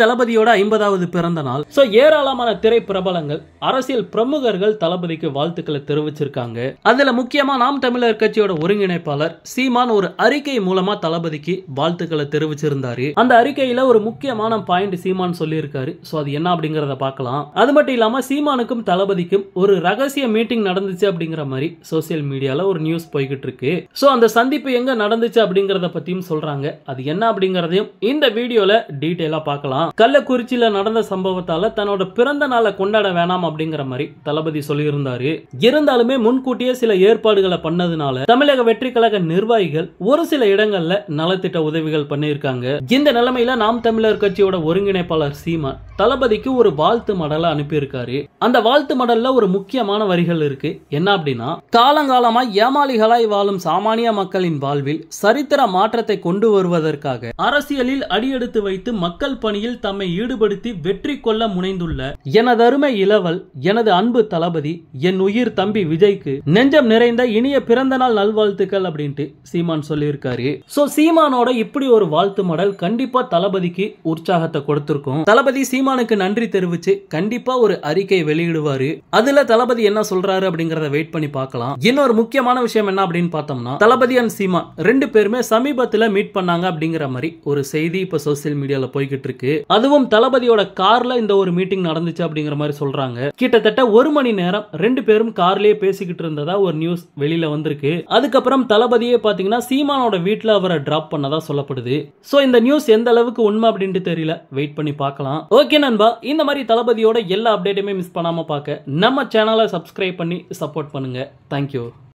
தளபதியோட ஐம்பதாவது பிறந்த நாள் ஸோ ஏராளமான திரைப்பிரபலங்கள் அரசியல் பிரமுகர்கள் தளபதிக்கு வாழ்த்துக்களை தெரிவிச்சிருக்காங்க அதுல முக்கியமா நாம் தமிழர் கட்சியோட ஒருங்கிணைப்பாளர் சீமான் ஒரு அறிக்கை மூலமா தளபதிக்கு வாழ்த்துக்களை தெரிவிச்சிருந்தாரு அந்த அறிக்கையில ஒரு முக்கியமான பாயிண்ட் சீமான் சொல்லியிருக்காரு ஸோ அது என்ன அப்படிங்கிறத பார்க்கலாம் அது மட்டும் இல்லாம சீமானுக்கும் தளபதிக்கும் ஒரு ரகசிய மீட்டிங் நடந்துச்சு அப்படிங்கிற மாதிரி சோசியல் மீடியால ஒரு நியூஸ் போய்கிட்டு இருக்கு ஸோ அந்த சந்திப்பு எங்க நடந்துச்சு அப்படிங்கிறத பத்தியும் சொல்றாங்க அது என்ன அப்படிங்கிறதையும் இந்த வீடியோல டீட்டெயிலா பார்க்கலாம் தான் கள்ளக்குறிச்சியில நடந்த சம்பவத்தால தன்னோட பிறந்த நாளை கொண்டாட வேணாம் அப்படிங்கிற மாதிரி தளபதி சொல்லியிருந்தாரு இருந்தாலுமே முன்கூட்டியே சில ஏற்பாடுகளை பண்ணதுனால தமிழக வெற்றி கழக நிர்வாகிகள் ஒரு சில இடங்கள்ல நலத்திட்ட உதவிகள் பண்ணியிருக்காங்க இந்த நிலைமையில நாம் தமிழர் கட்சியோட ஒருங்கிணைப்பாளர் சீமான் தளபதிக்கு ஒரு வாழ்த்து மடலை அனுப்பியிருக்காரு அந்த வாழ்த்து மடல்ல ஒரு முக்கியமான வரிகள் இருக்கு என்ன அப்படின்னா காலங்காலமா ஏமாளிகளாய் வாழும் சாமானிய மக்களின் வாழ்வில் சரித்திர மாற்றத்தை கொண்டு வருவதற்காக அரசியலில் அடியெடுத்து வைத்து மக்கள் பணியில் தம்மை ஈடுபடுத்தி வெற்றி கொள்ள முனைந்துள்ள எனதருமை இளவல் எனது அன்பு தளபதி என் உயிர் தம்பி விஜய்க்கு நெஞ்சம் நிறைந்த இனிய பிறந்த நாள் நல்வாழ்த்துக்கள் அப்படின்ட்டு சீமான் சொல்லியிருக்காரு சோ சீமானோட இப்படி ஒரு வாழ்த்து மடல் கண்டிப்பா தளபதிக்கு உற்சாகத்தை கொடுத்திருக்கும் தளபதி சீமானுக்கு நன்றி தெரிவிச்சு கண்டிப்பா ஒரு அறிக்கை வெளியிடுவாரு அதுல தளபதி என்ன சொல்றாரு அப்படிங்கறத வெயிட் பண்ணி பார்க்கலாம் இன்னொரு முக்கியமான விஷயம் என்ன அப்படின்னு பார்த்தோம்னா தளபதி அண்ட் சீமான் ரெண்டு பேருமே சமீபத்தில் மீட் பண்ணாங்க அப்படிங்கிற மாதிரி ஒரு செய்தி இப்ப சோசியல் மீடியால போய்கிட்டு இருக்கு அதுவும் தளபதியோட கார்ல இந்த ஒரு மீட்டிங் நடந்துச்சு அப்படிங்கிற மாதிரி சொல்றாங்க கிட்டத்தட்ட ஒரு மணி நேரம் ரெண்டு பேரும் கார்லயே பேசிக்கிட்டு இருந்ததா ஒரு நியூஸ் வெளியில வந்திருக்கு அதுக்கப்புறம் தளபதியே பாத்தீங்கன்னா சீமானோட வீட்டுல அவரை டிராப் பண்ணதா சொல்லப்படுது சோ இந்த நியூஸ் எந்த அளவுக்கு உண்மை அப்படின்ட்டு தெரியல வெயிட் பண்ணி பார்க்கலாம் ஓகே நண்பா இந்த மாதிரி தளபதியோட எல்லா அப்டேட்டுமே மிஸ் பண்ணாம பார்க்க நம்ம சேனலை சப்ஸ்கிரைப் பண்ணி சப்போர்ட் பண்ணுங்க தேங்க்யூ